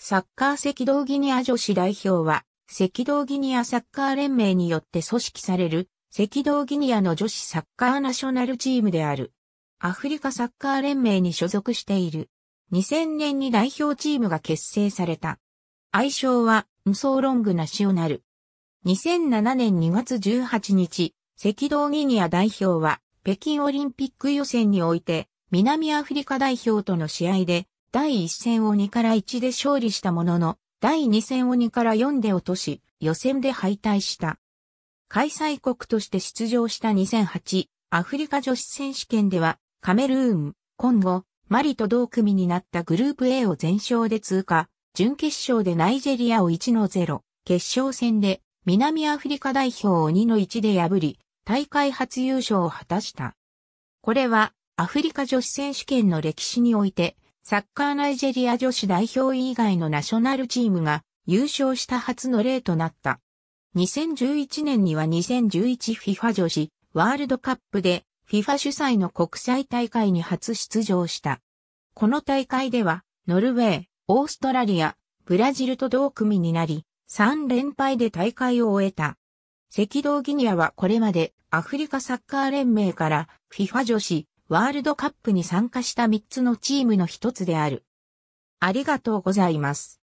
サッカー赤道ギニア女子代表は、赤道ギニアサッカー連盟によって組織される、赤道ギニアの女子サッカーナショナルチームである。アフリカサッカー連盟に所属している。2000年に代表チームが結成された。愛称は、ムソーロングナショナル。2007年2月18日、赤道ギニア代表は、北京オリンピック予選において、南アフリカ代表との試合で、第1戦を2から1で勝利したものの、第2戦を2から4で落とし、予選で敗退した。開催国として出場した2008アフリカ女子選手権では、カメルーン、コンゴ、マリと同組になったグループ A を全勝で通過、準決勝でナイジェリアを1の0、決勝戦で南アフリカ代表を2の1で破り、大会初優勝を果たした。これはアフリカ女子選手権の歴史においてサッカーナイジェリア女子代表以外のナショナルチームが優勝した初の例となった。2011年には 2011FIFA 女子ワールドカップで FIFA 主催の国際大会に初出場した。この大会ではノルウェー、オーストラリア、ブラジルと同組になり、3連敗で大会を終えた。赤道ギニアはこれまでアフリカサッカー連盟から FIFA 女子ワールドカップに参加した3つのチームの一つである。ありがとうございます。